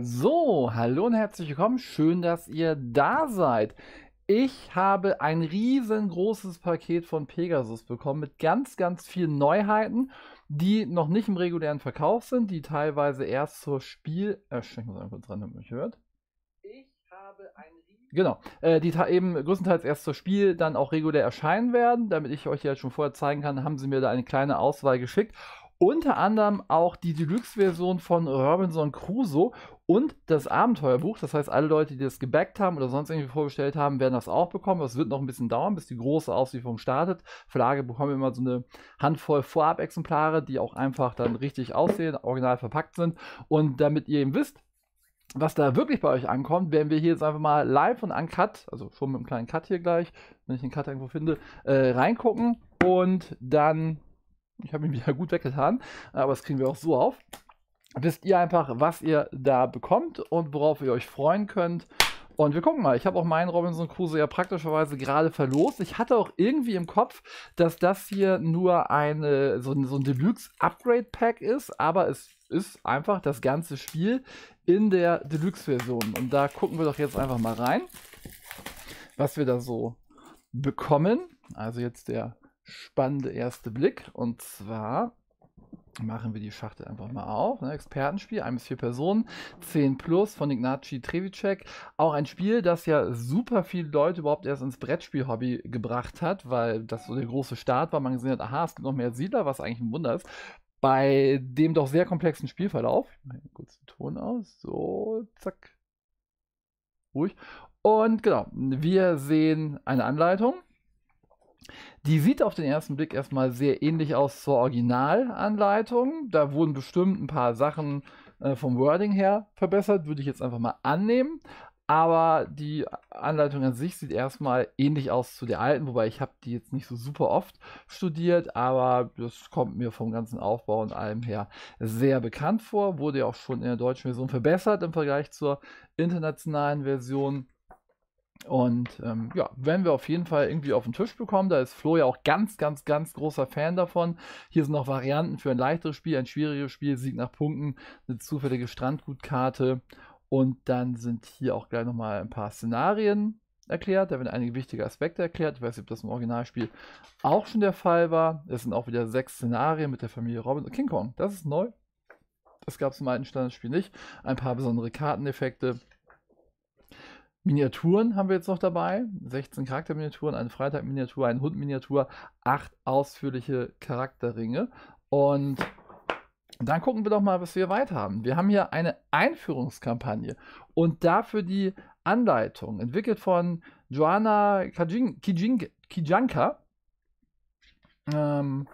So, hallo und herzlich willkommen. Schön, dass ihr da seid. Ich habe ein riesengroßes Paket von Pegasus bekommen mit ganz, ganz vielen Neuheiten, die noch nicht im regulären Verkauf sind, die teilweise erst zur Spiel... Äh, ich muss einfach kurz rein, damit mich hört. Ich habe ein Genau, äh, die eben größtenteils erst zur Spiel dann auch regulär erscheinen werden, damit ich euch ja schon vorher zeigen kann, haben sie mir da eine kleine Auswahl geschickt unter anderem auch die Deluxe-Version von Robinson Crusoe und das Abenteuerbuch. Das heißt, alle Leute, die das gebackt haben oder sonst irgendwie vorbestellt haben, werden das auch bekommen. Das wird noch ein bisschen dauern, bis die große Auslieferung startet. Verlage bekommen immer so eine Handvoll Vorab-Exemplare, die auch einfach dann richtig aussehen, original verpackt sind. Und damit ihr eben wisst, was da wirklich bei euch ankommt, werden wir hier jetzt einfach mal live und uncut, also schon mit einem kleinen Cut hier gleich, wenn ich den Cut irgendwo finde, äh, reingucken und dann ich habe ihn wieder gut weggetan, aber das kriegen wir auch so auf. Wisst ihr einfach, was ihr da bekommt und worauf ihr euch freuen könnt. Und wir gucken mal, ich habe auch meinen Robinson Crusoe ja praktischerweise gerade verlost. Ich hatte auch irgendwie im Kopf, dass das hier nur eine, äh, so so ein Deluxe-Upgrade-Pack ist, aber es ist einfach das ganze Spiel in der Deluxe-Version. Und da gucken wir doch jetzt einfach mal rein, was wir da so bekommen. Also jetzt der spannende erste Blick. Und zwar machen wir die Schachtel einfach mal auf. Ne? Expertenspiel, 1 bis vier Personen, 10 plus von Ignacy Trevicek. Auch ein Spiel, das ja super viele Leute überhaupt erst ins Brettspiel-Hobby gebracht hat, weil das so der große Start war. Man gesehen hat, aha, es gibt noch mehr Siedler, was eigentlich ein Wunder ist. Bei dem doch sehr komplexen Spielverlauf. Ich mache kurz den Ton aus. So, zack. Ruhig. Und genau, wir sehen eine Anleitung die sieht auf den ersten Blick erstmal sehr ähnlich aus zur Originalanleitung. Da wurden bestimmt ein paar Sachen äh, vom Wording her verbessert, würde ich jetzt einfach mal annehmen. Aber die Anleitung an sich sieht erstmal ähnlich aus zu der alten, wobei ich habe die jetzt nicht so super oft studiert, aber das kommt mir vom ganzen Aufbau und allem her sehr bekannt vor. Wurde ja auch schon in der deutschen Version verbessert im Vergleich zur internationalen Version. Und ähm, ja, werden wir auf jeden Fall irgendwie auf den Tisch bekommen. Da ist Flo ja auch ganz, ganz, ganz großer Fan davon. Hier sind noch Varianten für ein leichteres Spiel, ein schwieriges Spiel, Sieg nach Punkten, eine zufällige Strandgutkarte. Und dann sind hier auch gleich nochmal ein paar Szenarien erklärt. Da werden einige wichtige Aspekte erklärt. Ich weiß nicht, ob das im Originalspiel auch schon der Fall war. Es sind auch wieder sechs Szenarien mit der Familie Robin und King Kong. Das ist neu. Das gab es im alten Standardspiel nicht. Ein paar besondere Karteneffekte Miniaturen haben wir jetzt noch dabei. 16 Charakterminiaturen, eine Freitag-Miniatur, eine Hund-Miniatur, acht ausführliche Charakterringe. Und dann gucken wir doch mal, was wir weiter haben. Wir haben hier eine Einführungskampagne und dafür die Anleitung, entwickelt von Joanna Kijanka. Ähm,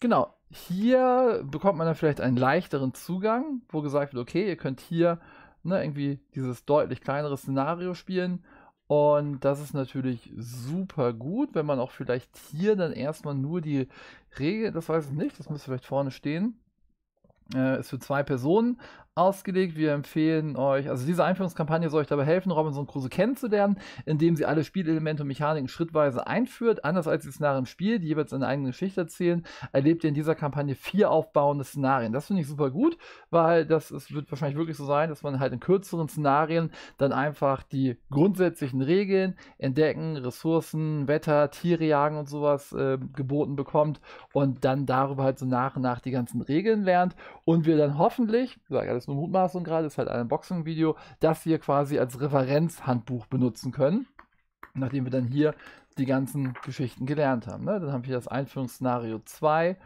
genau, hier bekommt man dann vielleicht einen leichteren Zugang, wo gesagt wird, okay, ihr könnt hier ne, irgendwie dieses deutlich kleinere Szenario spielen. Und das ist natürlich super gut, wenn man auch vielleicht hier dann erstmal nur die Regel, das weiß ich nicht, das müsste vielleicht vorne stehen, äh, ist für zwei Personen, ausgelegt. Wir empfehlen euch, also diese Einführungskampagne soll euch dabei helfen, Robinson Crusoe kennenzulernen, indem sie alle Spielelemente und Mechaniken schrittweise einführt. Anders als die Szenarien im Spiel, die jeweils eine eigene Geschichte erzählen, erlebt ihr in dieser Kampagne vier aufbauende Szenarien. Das finde ich super gut, weil das ist, wird wahrscheinlich wirklich so sein, dass man halt in kürzeren Szenarien dann einfach die grundsätzlichen Regeln, Entdecken, Ressourcen, Wetter, Tiere jagen und sowas äh, geboten bekommt und dann darüber halt so nach und nach die ganzen Regeln lernt und wir dann hoffentlich, sage alles ist nur Mutmaßung gerade, ist halt ein Boxing-Video, das wir quasi als Referenzhandbuch benutzen können, nachdem wir dann hier die ganzen Geschichten gelernt haben. Ne? Dann haben wir das Einführungsszenario 2,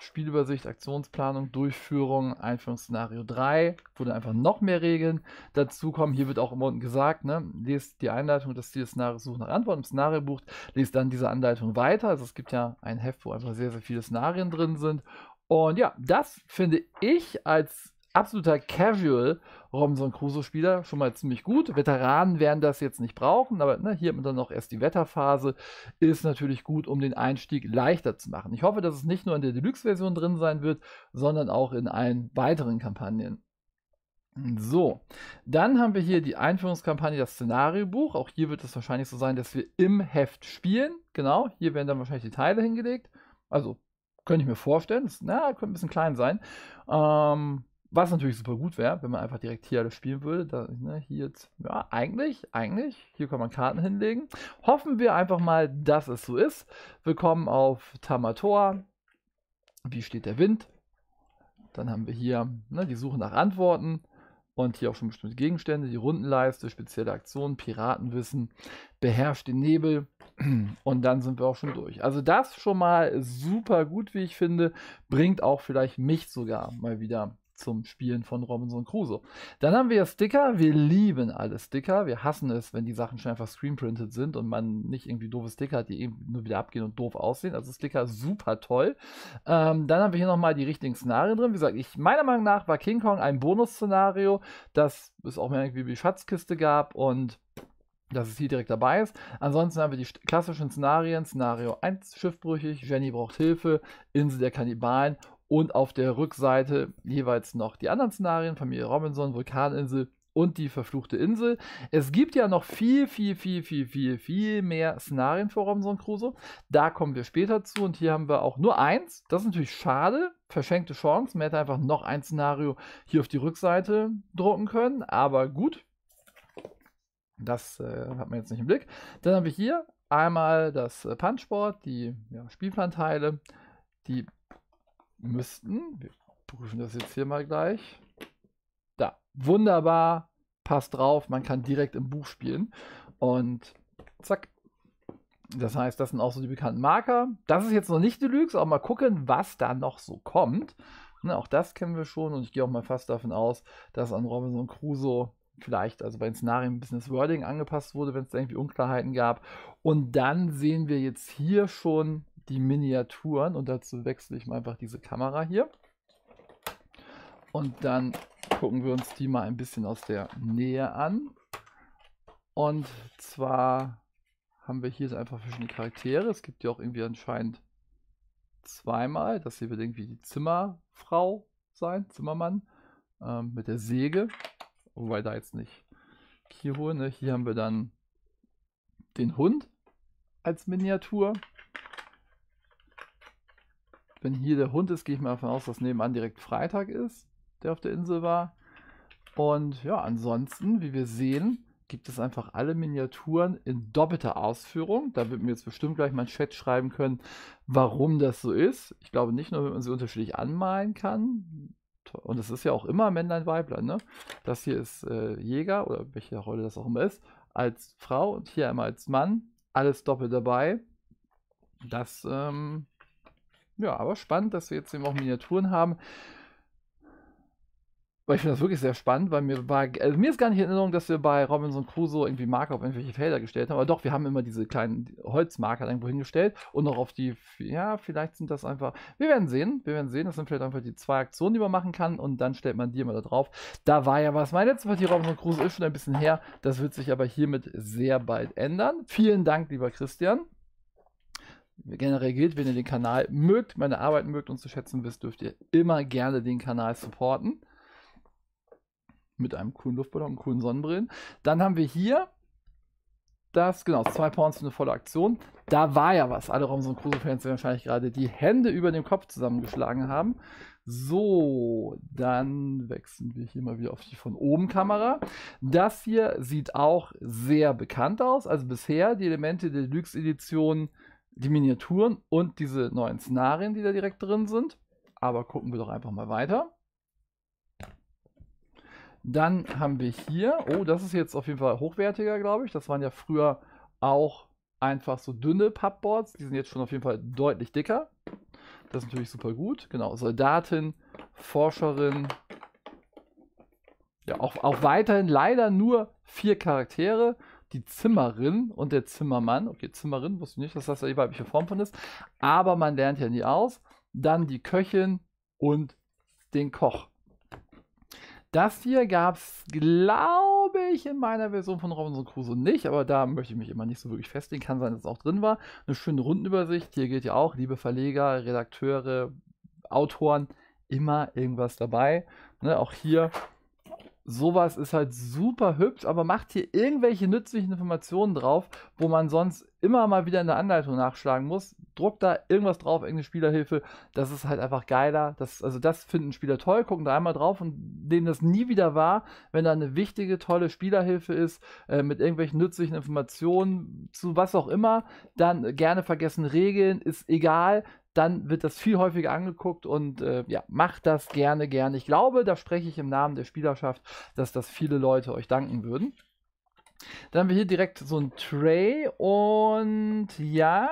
Spielübersicht, Aktionsplanung, Durchführung, Einführungsszenario 3, wo dann einfach noch mehr Regeln dazu kommen. Hier wird auch immer unten gesagt, ne, lest die Einleitung des Szenarios, sucht nach Antworten im Szenariobuch, lest dann diese Anleitung weiter. Also es gibt ja ein Heft, wo einfach sehr, sehr viele Szenarien drin sind. Und ja, das finde ich als absoluter Casual Robinson Crusoe-Spieler, schon mal ziemlich gut. Veteranen werden das jetzt nicht brauchen, aber ne, hier hat man dann noch erst die Wetterphase. Ist natürlich gut, um den Einstieg leichter zu machen. Ich hoffe, dass es nicht nur in der Deluxe-Version drin sein wird, sondern auch in allen weiteren Kampagnen. So, dann haben wir hier die Einführungskampagne, das Szenariobuch. Auch hier wird es wahrscheinlich so sein, dass wir im Heft spielen. Genau, hier werden dann wahrscheinlich die Teile hingelegt. Also, könnte ich mir vorstellen. Das, na, könnte ein bisschen klein sein. Ähm, was natürlich super gut wäre, wenn man einfach direkt hier alles spielen würde. Da, ne, hier jetzt, ja, eigentlich, eigentlich. Hier kann man Karten hinlegen. Hoffen wir einfach mal, dass es so ist. Willkommen auf Tamator. Wie steht der Wind? Dann haben wir hier ne, die Suche nach Antworten. Und hier auch schon bestimmte Gegenstände, die Rundenleiste, spezielle Aktionen, Piratenwissen, beherrscht den Nebel. Und dann sind wir auch schon durch. Also das schon mal super gut, wie ich finde. Bringt auch vielleicht mich sogar mal wieder zum Spielen von Robinson Crusoe. Dann haben wir Sticker. Wir lieben alle Sticker. Wir hassen es, wenn die Sachen schon einfach screenprinted sind und man nicht irgendwie doofe Sticker hat, die eben nur wieder abgehen und doof aussehen. Also Sticker super toll. Ähm, dann haben wir hier nochmal die richtigen Szenarien drin. Wie gesagt, ich, meiner Meinung nach war King Kong ein Bonus-Szenario, das es auch mehr irgendwie die Schatzkiste gab und dass es hier direkt dabei ist. Ansonsten haben wir die klassischen Szenarien. Szenario 1, schiffbrüchig, Jenny braucht Hilfe, Insel der Kannibalen und auf der Rückseite jeweils noch die anderen Szenarien, Familie Robinson, Vulkaninsel und die verfluchte Insel. Es gibt ja noch viel, viel, viel, viel, viel, viel mehr Szenarien für Robinson Crusoe. Da kommen wir später zu und hier haben wir auch nur eins. Das ist natürlich schade, verschenkte Chance. Man hätte einfach noch ein Szenario hier auf die Rückseite drucken können, aber gut. Das äh, hat man jetzt nicht im Blick. Dann haben wir hier einmal das äh, Punchboard, die ja, Spielplanteile, die müssten. Wir prüfen das jetzt hier mal gleich. Da, wunderbar, passt drauf, man kann direkt im Buch spielen. Und zack. Das heißt, das sind auch so die bekannten Marker. Das ist jetzt noch nicht Deluxe, aber mal gucken, was da noch so kommt. Ne, auch das kennen wir schon und ich gehe auch mal fast davon aus, dass an Robinson Crusoe vielleicht also bei den Szenarien ein bisschen das Wording angepasst wurde, wenn es irgendwie Unklarheiten gab. Und dann sehen wir jetzt hier schon die Miniaturen und dazu wechsle ich mal einfach diese Kamera hier. Und dann gucken wir uns die mal ein bisschen aus der Nähe an. Und zwar haben wir hier einfach verschiedene Charaktere. Es gibt ja auch irgendwie anscheinend zweimal. Das hier wird irgendwie die Zimmerfrau sein, Zimmermann, ähm, mit der Säge. Wobei da jetzt nicht Kiro, ne? Hier haben wir dann den Hund als Miniatur wenn hier der Hund ist, gehe ich mal davon aus, dass nebenan direkt Freitag ist, der auf der Insel war. Und ja, ansonsten, wie wir sehen, gibt es einfach alle Miniaturen in doppelter Ausführung. Da wird mir jetzt bestimmt gleich mein Chat schreiben können, warum das so ist. Ich glaube nicht nur, wenn man sie unterschiedlich anmalen kann. Und es ist ja auch immer Männlein, Weiblein. Ne? Das hier ist äh, Jäger oder welche Rolle das auch immer ist, als Frau und hier einmal als Mann. Alles doppelt dabei. Das ähm, ja, aber spannend, dass wir jetzt eben auch Miniaturen haben. Weil ich finde das wirklich sehr spannend, weil mir war, also mir ist gar nicht in Erinnerung, dass wir bei Robinson Crusoe irgendwie Marker auf irgendwelche Felder gestellt haben, aber doch, wir haben immer diese kleinen Holzmarker irgendwo hingestellt und noch auf die, ja, vielleicht sind das einfach, wir werden sehen, wir werden sehen, das sind vielleicht einfach die zwei Aktionen, die man machen kann und dann stellt man die immer da drauf. Da war ja was, meine letzte Partie Robinson Crusoe ist schon ein bisschen her, das wird sich aber hiermit sehr bald ändern. Vielen Dank, lieber Christian. Generell gilt, wenn ihr den Kanal mögt, meine Arbeit mögt und zu schätzen wisst, dürft ihr immer gerne den Kanal supporten. Mit einem coolen Luftballon und coolen Sonnenbrillen. Dann haben wir hier das, genau, zwei Pounds für eine volle Aktion. Da war ja was. Alle Robinson Crusoe-Fans werden wahrscheinlich gerade die Hände über dem Kopf zusammengeschlagen haben. So, dann wechseln wir hier mal wieder auf die von oben Kamera. Das hier sieht auch sehr bekannt aus. Also bisher die Elemente der Deluxe-Edition die Miniaturen und diese neuen Szenarien, die da direkt drin sind. Aber gucken wir doch einfach mal weiter. Dann haben wir hier, oh, das ist jetzt auf jeden Fall hochwertiger, glaube ich. Das waren ja früher auch einfach so dünne Pappboards. Die sind jetzt schon auf jeden Fall deutlich dicker. Das ist natürlich super gut. Genau, Soldatin, Forscherin. Ja, auch, auch weiterhin leider nur vier Charaktere die Zimmerin und der Zimmermann. Okay, Zimmerin wusste ich nicht, dass das die weibliche Form von ist. Aber man lernt ja nie aus. Dann die Köchin und den Koch. Das hier gab es, glaube ich, in meiner Version von Robinson Crusoe nicht, aber da möchte ich mich immer nicht so wirklich festlegen. Kann sein, dass es auch drin war. Eine schöne Rundenübersicht. Hier gilt ja auch, liebe Verleger, Redakteure, Autoren, immer irgendwas dabei. Ne, auch hier sowas ist halt super hübsch, aber macht hier irgendwelche nützlichen Informationen drauf, wo man sonst immer mal wieder in der Anleitung nachschlagen muss. Druckt da irgendwas drauf, irgendeine Spielerhilfe. Das ist halt einfach geiler. Das, also das finden Spieler toll, gucken da einmal drauf und denen das nie wieder wahr, wenn da eine wichtige, tolle Spielerhilfe ist, äh, mit irgendwelchen nützlichen Informationen zu was auch immer, dann gerne vergessen Regeln, ist egal dann wird das viel häufiger angeguckt und äh, ja, macht das gerne, gerne. Ich glaube, da spreche ich im Namen der Spielerschaft, dass das viele Leute euch danken würden. Dann haben wir hier direkt so ein Tray und ja,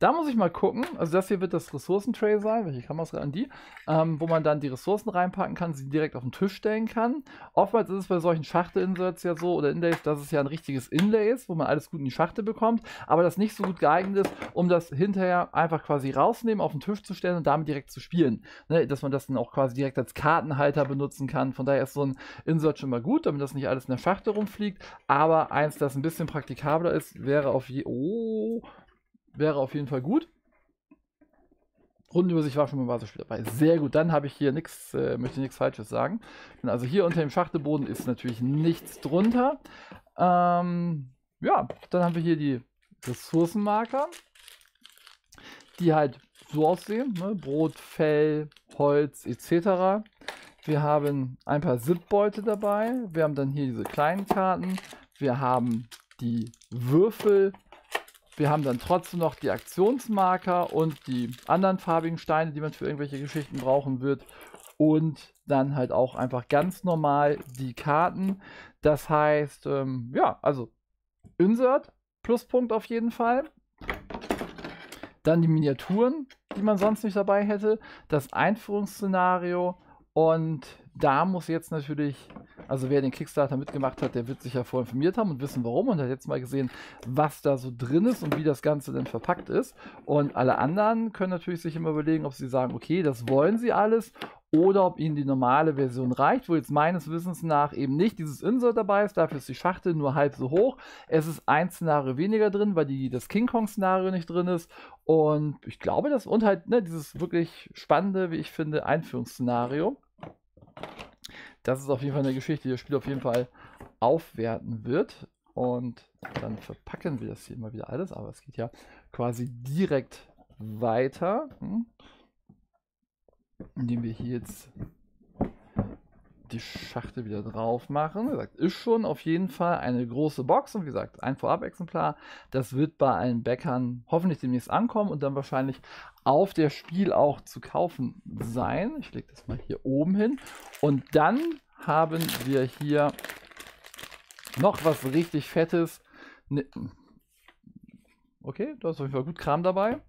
da muss ich mal gucken. Also das hier wird das Ressourcentray sein. Welche Kameras an die? Ähm, wo man dann die Ressourcen reinpacken kann, sie direkt auf den Tisch stellen kann. Oftmals ist es bei solchen Schachtelinserts ja so oder Inlays, dass es ja ein richtiges Inlay ist, wo man alles gut in die Schachtel bekommt, aber das nicht so gut geeignet ist, um das hinterher einfach quasi rausnehmen, auf den Tisch zu stellen und damit direkt zu spielen. Ne? Dass man das dann auch quasi direkt als Kartenhalter benutzen kann. Von daher ist so ein Insert schon mal gut, damit das nicht alles in der Schachtel rumfliegt. Aber eins, das ein bisschen praktikabler ist, wäre auf je... Oh, wäre auf jeden Fall gut. Rundenübersicht war schon mal was dabei. Sehr gut, dann habe ich hier nichts, äh, möchte nichts Falsches sagen. Genau, also hier unter dem Schachtelboden ist natürlich nichts drunter. Ähm, ja, dann haben wir hier die Ressourcenmarker, die halt so aussehen. Ne? Brot, Fell, Holz etc. Wir haben ein paar zip dabei. Wir haben dann hier diese kleinen Karten. Wir haben die Würfel wir haben dann trotzdem noch die Aktionsmarker und die anderen farbigen Steine, die man für irgendwelche Geschichten brauchen wird. Und dann halt auch einfach ganz normal die Karten. Das heißt, ähm, ja, also Insert, Pluspunkt auf jeden Fall. Dann die Miniaturen, die man sonst nicht dabei hätte. Das Einführungsszenario und da muss jetzt natürlich, also wer den Kickstarter mitgemacht hat, der wird sich ja vorher informiert haben und wissen warum und hat jetzt mal gesehen, was da so drin ist und wie das Ganze denn verpackt ist. Und alle anderen können natürlich sich immer überlegen, ob sie sagen, okay, das wollen sie alles oder ob ihnen die normale Version reicht, wo jetzt meines Wissens nach eben nicht dieses Insert dabei ist, dafür ist die Schachtel nur halb so hoch. Es ist ein Szenario weniger drin, weil die, das King Kong-Szenario nicht drin ist. Und ich glaube, das und halt ne, dieses wirklich spannende, wie ich finde, Einführungsszenario. Das ist auf jeden Fall eine Geschichte, die das Spiel auf jeden Fall aufwerten wird. Und dann verpacken wir das hier mal wieder alles, aber es geht ja quasi direkt weiter, hm? indem wir hier jetzt die Schachtel wieder drauf machen. Wie gesagt, ist schon auf jeden Fall eine große Box und wie gesagt, ein Vorab-Exemplar. Das wird bei allen Bäckern hoffentlich demnächst ankommen und dann wahrscheinlich auf der Spiel auch zu kaufen sein. Ich lege das mal hier oben hin. Und dann haben wir hier noch was richtig Fettes. Ne, okay, da ist auf jeden Fall gut Kram dabei.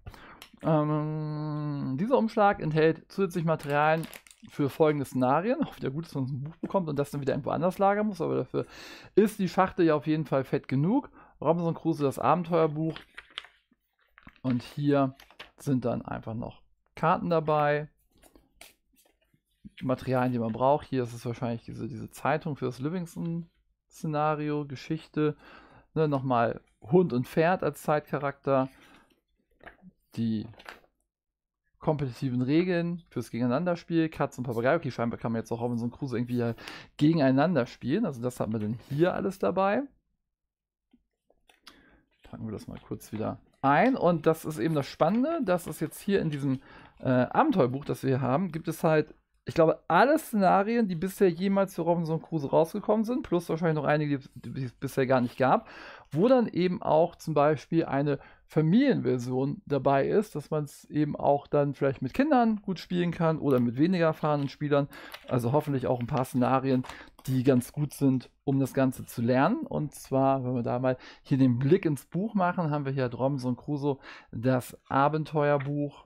Ähm, dieser Umschlag enthält zusätzlich Materialien für folgende Szenarien. Auch wieder gut, dass man ein Buch bekommt und das dann wieder irgendwo anders lagern muss, aber dafür ist die Schachtel ja auf jeden Fall fett genug. Robinson Crusoe, das Abenteuerbuch. Und hier sind dann einfach noch Karten dabei, Materialien, die man braucht. Hier ist es wahrscheinlich diese, diese Zeitung für das Livingston-Szenario, Geschichte. Ne, nochmal Hund und Pferd als Zeitcharakter. Die kompetitiven Regeln fürs Gegeneinanderspiel, Katz und Papagei. Okay, scheinbar kann man jetzt auch Robinson Crusoe irgendwie gegeneinander spielen. Also das hat man dann hier alles dabei. Packen wir das mal kurz wieder ein und das ist eben das Spannende, dass es jetzt hier in diesem äh, Abenteuerbuch, das wir hier haben, gibt es halt, ich glaube, alle Szenarien, die bisher jemals für Robinson Crusoe rausgekommen sind, plus wahrscheinlich noch einige, die, es bisher gar nicht gab, wo dann eben auch zum Beispiel eine Familienversion dabei ist, dass man es eben auch dann vielleicht mit Kindern gut spielen kann oder mit weniger erfahrenen Spielern. Also hoffentlich auch ein paar Szenarien, die ganz gut sind, um das Ganze zu lernen. Und zwar, wenn wir da mal hier den Blick ins Buch machen, haben wir hier und Crusoe, das Abenteuerbuch.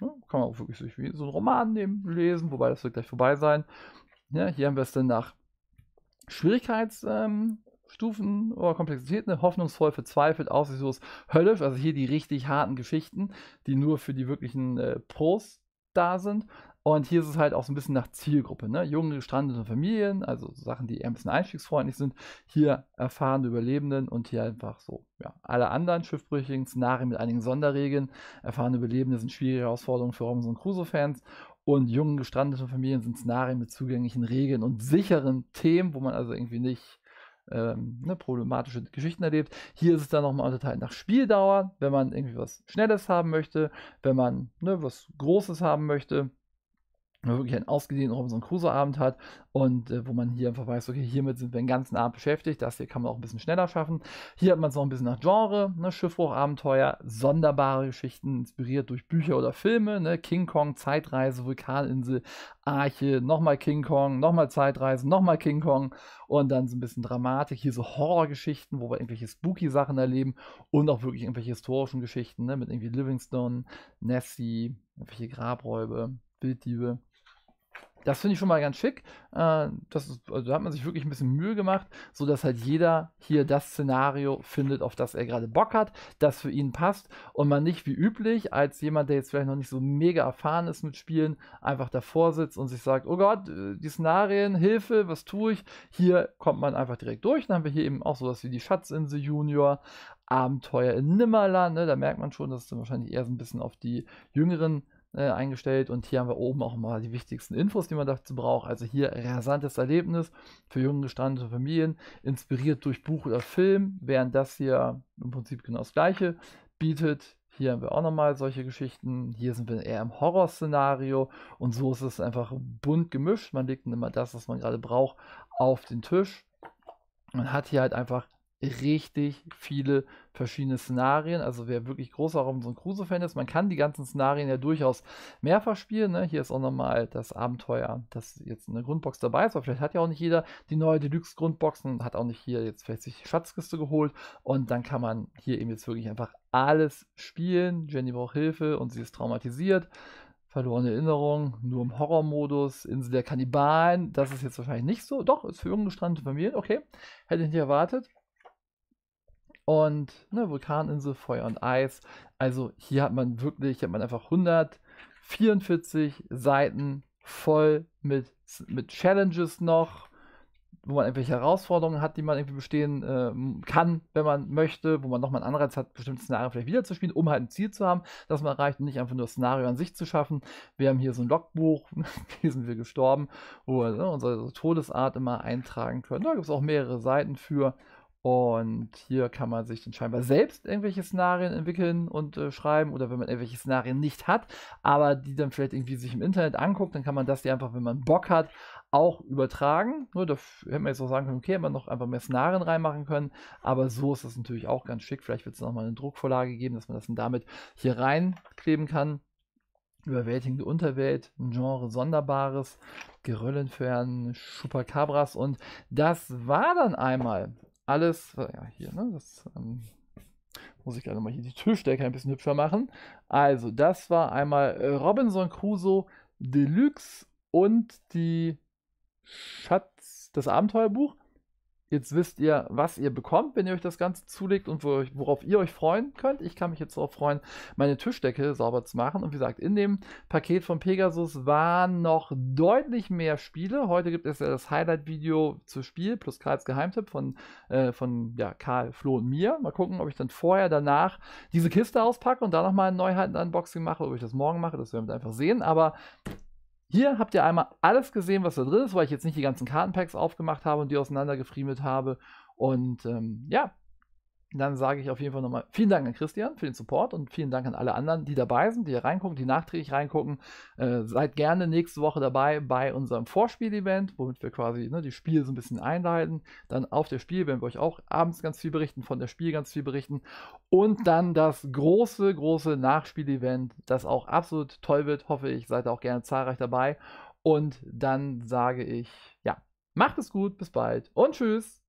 Ja, kann man auch wirklich so einen Roman nehmen, lesen, wobei das wird gleich vorbei sein. Ja, hier haben wir es dann nach Schwierigkeitsstufen ähm, Stufen oder Komplexitäten, ne? hoffnungsvoll, verzweifelt, aussichtslos, höllisch. Also hier die richtig harten Geschichten, die nur für die wirklichen äh, Pros da sind. Und hier ist es halt auch so ein bisschen nach Zielgruppe. Ne? Junge, gestrandete Familien, also Sachen, die eher ein bisschen einstiegsfreundlich sind. Hier erfahrene Überlebenden und hier einfach so. Ja, alle anderen schiffbrüchigen Szenarien mit einigen Sonderregeln. Erfahrene Überlebende sind schwierige Herausforderungen für Robinson Crusoe-Fans. Und junge, gestrandete Familien sind Szenarien mit zugänglichen Regeln und sicheren Themen, wo man also irgendwie nicht ähm, ne, problematische Geschichten erlebt. Hier ist es dann nochmal unterteilt nach Spieldauer, wenn man irgendwie was Schnelles haben möchte, wenn man ne, was Großes haben möchte wirklich einen ausgedehnten Robinson Crusoe Abend hat und äh, wo man hier einfach weiß, okay, hiermit sind wir den ganzen Abend beschäftigt, das hier kann man auch ein bisschen schneller schaffen. Hier hat man es noch ein bisschen nach Genre, ne, Schiffbruch, Abenteuer, sonderbare Geschichten, inspiriert durch Bücher oder Filme, ne, King Kong, Zeitreise, Vulkaninsel, Arche, nochmal King Kong, nochmal Zeitreise, nochmal King Kong und dann so ein bisschen Dramatik, hier so Horrorgeschichten, wo wir irgendwelche spooky Sachen erleben und auch wirklich irgendwelche historischen Geschichten, ne, mit irgendwie Livingstone, Nessie, irgendwelche Grabräube, Bilddiebe das finde ich schon mal ganz schick. Äh, das ist, also da hat man sich wirklich ein bisschen Mühe gemacht, sodass halt jeder hier das Szenario findet, auf das er gerade Bock hat, das für ihn passt und man nicht wie üblich als jemand, der jetzt vielleicht noch nicht so mega erfahren ist mit Spielen, einfach davor sitzt und sich sagt, oh Gott, äh, die Szenarien, Hilfe, was tue ich? Hier kommt man einfach direkt durch. Dann haben wir hier eben auch sowas wie die Schatzinsel Junior, Abenteuer in Nimmerland. Ne? Da merkt man schon, dass es dann wahrscheinlich eher so ein bisschen auf die jüngeren äh, eingestellt und hier haben wir oben auch mal die wichtigsten Infos, die man dazu braucht. Also hier rasantes Erlebnis für junge gestrandete Familien, inspiriert durch Buch oder Film, während das hier im Prinzip genau das gleiche bietet. Hier haben wir auch nochmal solche Geschichten. Hier sind wir eher im Horrorszenario und so ist es einfach bunt gemischt. Man legt immer das, was man gerade braucht, auf den Tisch. Man hat hier halt einfach richtig viele verschiedene Szenarien. Also wer wirklich großer Robinson Crusoe-Fan ist, man kann die ganzen Szenarien ja durchaus mehrfach spielen. Ne? Hier ist auch nochmal das Abenteuer, dass jetzt eine Grundbox dabei ist, aber vielleicht hat ja auch nicht jeder die neue Deluxe-Grundbox und hat auch nicht hier jetzt vielleicht sich Schatzkiste geholt. Und dann kann man hier eben jetzt wirklich einfach alles spielen. Jenny braucht Hilfe und sie ist traumatisiert. Verlorene Erinnerung, nur im Horrormodus, Insel der Kannibalen, das ist jetzt wahrscheinlich nicht so. Doch, ist für junggestandete Familien, okay. Hätte ich nicht erwartet. Und ne, Vulkaninsel, Feuer und Eis. Also hier hat man wirklich, hat man einfach 144 Seiten voll mit, mit Challenges noch, wo man irgendwelche Herausforderungen hat, die man irgendwie bestehen äh, kann, wenn man möchte, wo man nochmal einen Anreiz hat, bestimmte Szenarien vielleicht wieder zu spielen, um halt ein Ziel zu haben, das man erreicht und nicht einfach nur das Szenario an sich zu schaffen. Wir haben hier so ein Logbuch, wie sind wir gestorben, wo wir ne, unsere Todesart immer eintragen können. Da gibt es auch mehrere Seiten für. Und hier kann man sich dann scheinbar selbst irgendwelche Szenarien entwickeln und äh, schreiben oder wenn man irgendwelche Szenarien nicht hat, aber die dann vielleicht irgendwie sich im Internet anguckt, dann kann man das die einfach, wenn man Bock hat, auch übertragen. Nur da hätte man jetzt auch sagen können, okay, hätte man noch einfach mehr Szenarien reinmachen können, aber so ist das natürlich auch ganz schick. Vielleicht wird es nochmal eine Druckvorlage geben, dass man das dann damit hier reinkleben kann. Überwältigende Unterwelt, ein Genre Sonderbares, Geröllenfern, Chupacabras und das war dann einmal alles, äh, ja, hier, ne, das ähm, muss ich gerade mal hier die Türstärke ein bisschen hübscher machen. Also, das war einmal äh, Robinson Crusoe Deluxe und die Schatz, das Abenteuerbuch. Jetzt wisst ihr, was ihr bekommt, wenn ihr euch das Ganze zulegt und worauf ihr euch freuen könnt. Ich kann mich jetzt darauf freuen, meine Tischdecke sauber zu machen. Und wie gesagt, in dem Paket von Pegasus waren noch deutlich mehr Spiele. Heute gibt es ja das Highlight-Video zu Spiel plus Karls Geheimtipp von, äh, von ja, Karl, Flo und mir. Mal gucken, ob ich dann vorher, danach diese Kiste auspacke und da nochmal ein Neuheiten-Unboxing mache. Ob ich das morgen mache, das werden wir einfach sehen. Aber hier habt ihr einmal alles gesehen, was da drin ist, weil ich jetzt nicht die ganzen Kartenpacks aufgemacht habe und die auseinandergefriemelt habe. Und ähm, ja, dann sage ich auf jeden Fall nochmal vielen Dank an Christian für den Support und vielen Dank an alle anderen, die dabei sind, die hier reingucken, die nachträglich reingucken. Äh, seid gerne nächste Woche dabei bei unserem Vorspiel-Event, womit wir quasi ne, die Spiele so ein bisschen einleiten. Dann auf der Spiel werden wir euch auch abends ganz viel berichten, von der Spiel ganz viel berichten. Und dann das große, große Nachspiel-Event, das auch absolut toll wird, hoffe ich. Seid auch gerne zahlreich dabei. Und dann sage ich, ja, macht es gut, bis bald und tschüss.